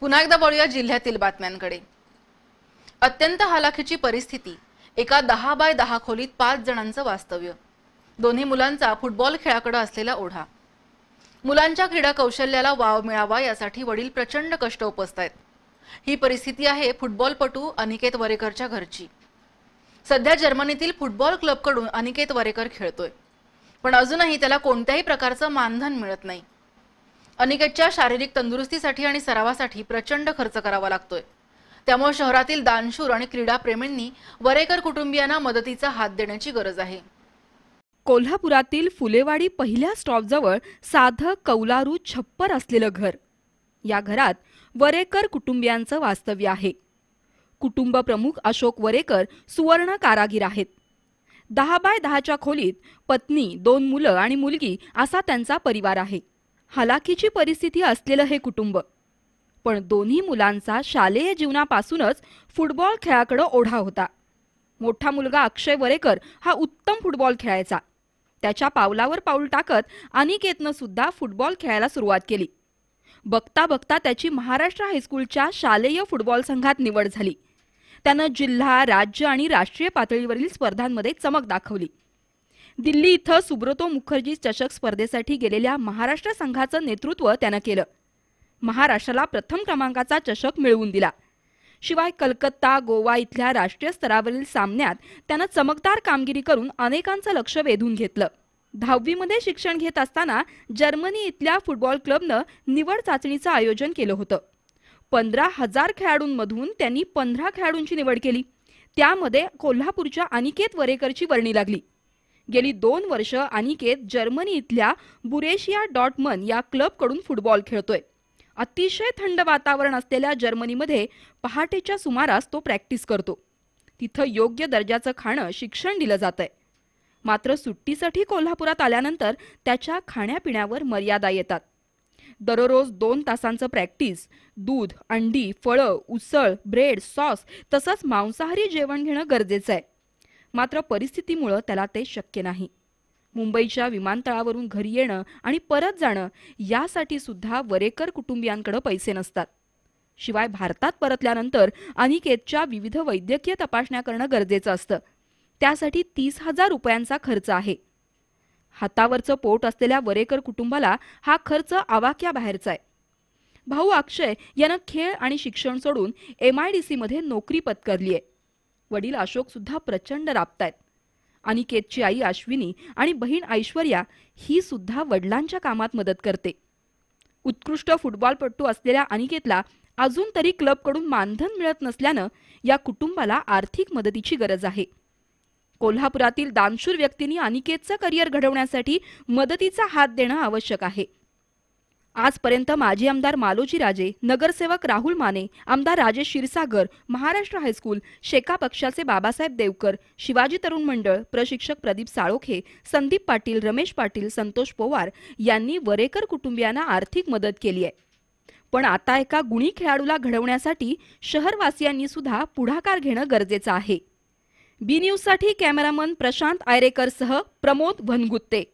पुन्हा एकदा बोलूया जिल्ह्यातील बातम्यांकडे अत्यंत हालाखीची परिस्थिती एका दहा बाय दहा खोलीत पाच जणांचं वास्तव्य दोन्ही मुलांचा फुटबॉल खेळाकडे असलेला ओढा मुलांच्या क्रीडा कौशल्याला वाव मिळावा यासाठी वडील प्रचंड कष्ट उपसतायत आहेत ही परिस्थिती आहे फुटबॉलपटू अनिकेत वरेकरच्या घरची सध्या जर्मनीतील फुटबॉल क्लबकडून अनिकेत वरेकर खेळतोय पण अजूनही त्याला कोणत्याही प्रकारचं मानधन मिळत नाही अनिकेतच्या शारीरिक तंदुरुस्तीसाठी आणि सरावासाठी प्रचंड खर्च करावा लागतोय त्यामुळे शहरातील दानशूर आणि क्रीडाप्रेमींनी वरेकर कुटुंबियांना मदतीचा हात देण्याची गरज आहे कोल्हापुरातील फुलेवाडी पहिल्या स्टॉपजवळ साधं कौलारू छप्पर असलेलं घर या घरात वरेकर कुटुंबियांचं वास्तव्य आहे कुटुंब प्रमुख अशोक वरेकर सुवर्ण कारागीर आहेत दहा बाय दहाच्या खोलीत पत्नी दोन मुलं आणि मुलगी असा त्यांचा परिवार आहे हलाखीची परिस्थिती असलेलं हे कुटुंब पण दोन्ही मुलांचा शालेय जीवनापासूनच फुटबॉल खेळाकडे ओढा होता मोठा मुलगा अक्षय वरेकर हा उत्तम फुटबॉल खेळायचा त्याच्या पावलावर पाऊल टाकत अनिकेतनं सुद्धा फुटबॉल खेळायला सुरुवात केली बघता बघता त्याची महाराष्ट्र हायस्कूलच्या शालेय फुटबॉल संघात निवड झाली त्यानं जिल्हा राज्य आणि राष्ट्रीय पातळीवरील स्पर्धांमध्ये चमक दाखवली दिल्ली इथं सुब्रतो मुखर्जी चषक स्पर्धेसाठी गेलेल्या महाराष्ट्र संघाचं नेतृत्व त्यानं केलं महाराष्ट्राला प्रथम क्रमांकाचा चषक मिळवून दिला शिवाय कलकत्ता गोवा इथल्या राष्ट्रीय स्तरावरील सामन्यात त्यानं चमकदार कामगिरी करून अनेकांचं लक्ष वेधून घेतलं दहावीमध्ये शिक्षण घेत असताना जर्मनी इथल्या फुटबॉल क्लबनं निवड चाचणीचं आयोजन केलं होतं पंधरा हजार खेळाडूंमधून त्यांनी पंधरा खेळाडूंची निवड केली त्यामध्ये कोल्हापूरच्या अनिकेत वरेकरची वर्णी लागली गेली दोन वर्ष अनिकेत जर्मनी इथल्या बुरेशिया डॉटमन या क्लबकडून फुटबॉल खेळतोय अतिशय थंड वातावरण असलेल्या जर्मनीमध्ये पहाटेच्या सुमारास तो प्रॅक्टिस करतो तिथं योग्य दर्जाचं खाणं शिक्षण दिलं जातंय मात्र सुट्टीसाठी कोल्हापुरात आल्यानंतर त्याच्या खाण्यापिण्यावर मर्यादा येतात दररोज दोन तासांचं प्रॅक्टिस दूध अंडी फळं उसळ ब्रेड सॉस तसंच मांसाहारी जेवण घेणं गरजेचं आहे मात्र परिस्थितीमुळं त्याला ते शक्य नाही मुंबईच्या विमानतळावरून घरी येणं आणि परत जाणं यासाठी सुद्धा वरेकर कुटुंबियांकडे पैसे नसतात शिवाय भारतात परतल्यानंतर अनिकेतच्या विविध वैद्यकीय तपासण्या करणं गरजेचं असतं त्यासाठी तीस हजार रुपयांचा खर्च आहे हातावरचं पोट असलेल्या वरेकर कुटुंबाला हा खर्च बाहेरचा आहे भाऊ अक्षय यानं खेळ आणि शिक्षण सोडून एम आय डी सीमध्ये नोकरी पत्करली आहे वडील अशोक सुद्धा प्रचंड राबतायत अनिकेतची आई अश्विनी आणि बहीण ऐश्वर्या ही सुद्धा वडिलांच्या कामात मदत करते उत्कृष्ट फुटबॉलपटू असलेल्या अनिकेतला अजून तरी क्लबकडून मानधन मिळत नसल्यानं या कुटुंबाला आर्थिक मदतीची गरज आहे कोल्हापुरातील दानशूर व्यक्तींनी अनिकेतचं करिअर घडवण्यासाठी मदतीचा हात देणं आवश्यक आहे आजपर्यंत माजी आमदार मालोजी राजे नगरसेवक राहुल माने आमदार राजेश क्षीरसागर महाराष्ट्र हायस्कूल शेका पक्षाचे बाबासाहेब देवकर शिवाजी तरुण मंडळ प्रशिक्षक प्रदीप साळोखे संदीप पाटील रमेश पाटील संतोष पवार यांनी वरेकर कुटुंबियांना आर्थिक मदत केली आहे पण आता एका गुणी खेळाडूला घडवण्यासाठी शहरवासियांनी सुद्धा पुढाकार घेणं गरजेचं आहे बी न्यूजसाठी कॅमेरामन प्रशांत आयरेकरसह प्रमोद भनगुत्ते